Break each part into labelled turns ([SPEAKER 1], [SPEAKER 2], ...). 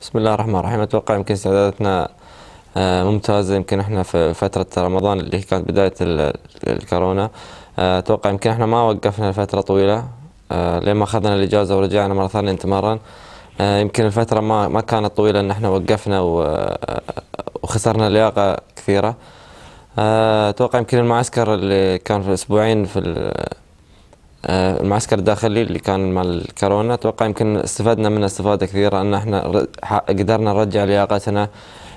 [SPEAKER 1] بسم الله الرحمن الرحيم اتوقع يمكن استعداداتنا آه، ممتازه يمكن احنا في فتره رمضان اللي كانت بدايه الكورونا آه، اتوقع يمكن احنا ما وقفنا لفتره طويله آه، لما اخذنا الاجازه ورجعنا مره ثانيه نتمرن يمكن الفتره ما ما كانت طويله ان احنا وقفنا وخسرنا لياقه كثيره اتوقع يمكن المعسكر اللي كان في اسبوعين في آه، المعسكر الداخلي اللي كان مال الكورونا اتوقع يمكن استفدنا منه استفاده كثيره ان احنا قدرنا نرجع لياقتنا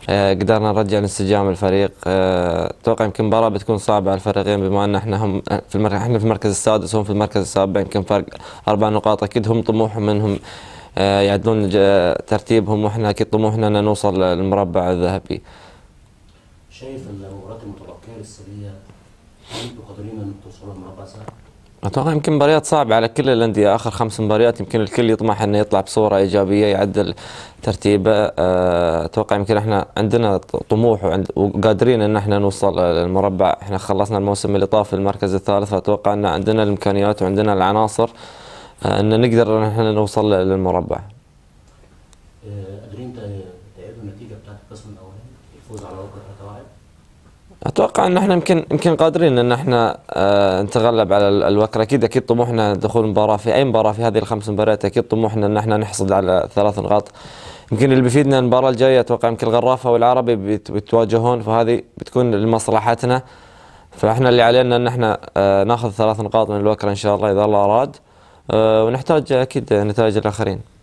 [SPEAKER 1] آه، قدرنا نرجع انسجام الفريق آه، اتوقع يمكن مباراه بتكون صعبه على الفريقين بما ان احنا هم في المركز احنا في المركز السادس وهم في المركز السابع يمكن فرق اربع نقاط اكيد هم طموحهم منهم يعدلون ترتيبهم واحنا اكيد طموحنا ان نوصل للمربع الذهبي. شايف ان مباراه المتبقيه للسريه انتم قادرين ان توصلوا للمربع السابع؟ اتوقع يمكن مباريات صعبه على كل الانديه اخر خمس مباريات يمكن الكل يطمح انه يطلع بصوره ايجابيه يعدل ترتيبه آه، اتوقع يمكن احنا عندنا طموح وعند وقادرين ان احنا نوصل للمربع احنا خلصنا الموسم اللي طاف المركز الثالث فاتوقع ان عندنا الامكانيات وعندنا العناصر آه، ان نقدر ان احنا نوصل للمربع قادرين آه، تعيدوا النتيجه بتاعت القسم الاولاني الفوز على وكر التوعيه اتوقع ان احنا يمكن يمكن قادرين ان احنا آه نتغلب على الوكر اكيد اكيد طموحنا دخول مباراه في اي مباراه في هذه الخمس مباريات اكيد طموحنا ان احنا نحصل على ثلاث نقاط يمكن اللي بيفيدنا المباراه الجايه اتوقع يمكن الغرافه والعربي بيتواجهون فهذه بتكون لمصلحتنا فاحنا اللي علينا ان احنا آه ناخذ ثلاث نقاط من الوكر ان شاء الله اذا الله اراد آه ونحتاج اكيد نتائج الاخرين